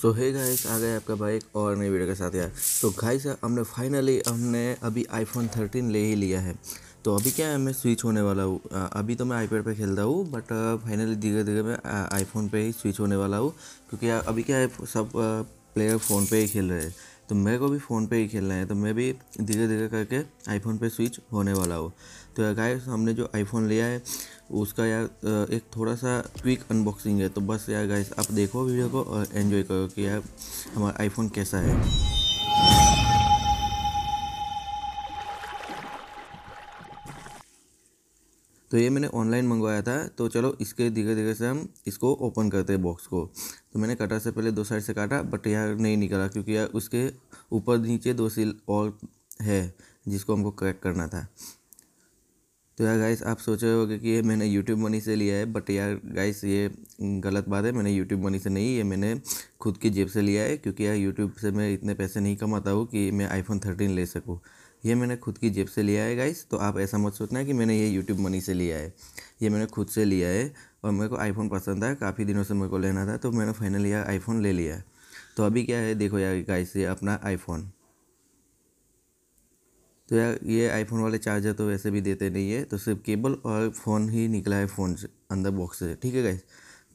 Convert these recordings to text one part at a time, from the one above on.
सो है गाइस आ गए आपका भाई एक और नई वीडियो के साथ यार तो गाइस हमने फाइनली हमने अभी आईफोन 13 ले ही लिया है तो अभी क्या है मैं स्विच होने वाला हूँ अभी तो मैं आईपैड पे खेलता हूँ बट फाइनली धीरे धीरे मैं आईफोन पे ही स्विच होने वाला हूँ क्योंकि अभी क्या है सब प्लेयर फ़ोन पे ही खेल रहे हैं तो मेरे को भी फ़ोन पे ही खेलना है तो मैं भी धीरे धीरे करके आईफोन पे स्विच होने वाला हूँ तो गाइस हमने जो आईफोन लिया है उसका यार एक थोड़ा सा क्विक अनबॉक्सिंग है तो बस यार गाइस आप देखो वीडियो को और एन्जॉय करो कि यार हमारा आईफोन कैसा है तो ये मैंने ऑनलाइन मंगवाया था तो चलो इसके धीरे धीरे से हम इसको ओपन करते हैं बॉक्स को तो मैंने कटर से पहले दो साइड से काटा बट यार नहीं निकला क्योंकि यार उसके ऊपर नीचे दो सील और है जिसको हमको क्रैक करना था तो यार गाइस आप सोच रहे होगे कि ये मैंने यूट्यूब मनी से लिया है बट यार गाइस ये गलत बात है मैंने यूट्यूब मनी से नहीं ये मैंने खुद की जेब से लिया है क्योंकि यार यूट्यूब से मैं इतने पैसे नहीं कमाता हूँ कि मैं आईफोन थर्टीन ले सकूँ ये मैंने खुद की जेब से लिया है गाइस तो आप ऐसा मत सोचना है कि मैंने ये यूट्यूब मनी से लिया है ये मैंने खुद से लिया है और मेरे को आईफोन पसंद है काफ़ी दिनों से मेरे को लेना था तो मैंने फाइनली यह आईफोन ले लिया है तो अभी क्या है देखो यार गाइस ये अपना आईफोन तो यार ये आईफोन वाले चार्जर तो वैसे भी देते नहीं है तो सिर्फ केबल और फ़ोन ही निकला है फ़ोन से अंदर बॉक्स से ठीक है गाइस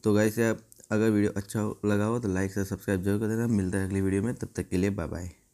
तो गाइस यार अगर वीडियो अच्छा लगा हो तो लाइक से सब्सक्राइब जरूर कर देना मिलता है अगली वीडियो में तब तक के लिए बाय बाय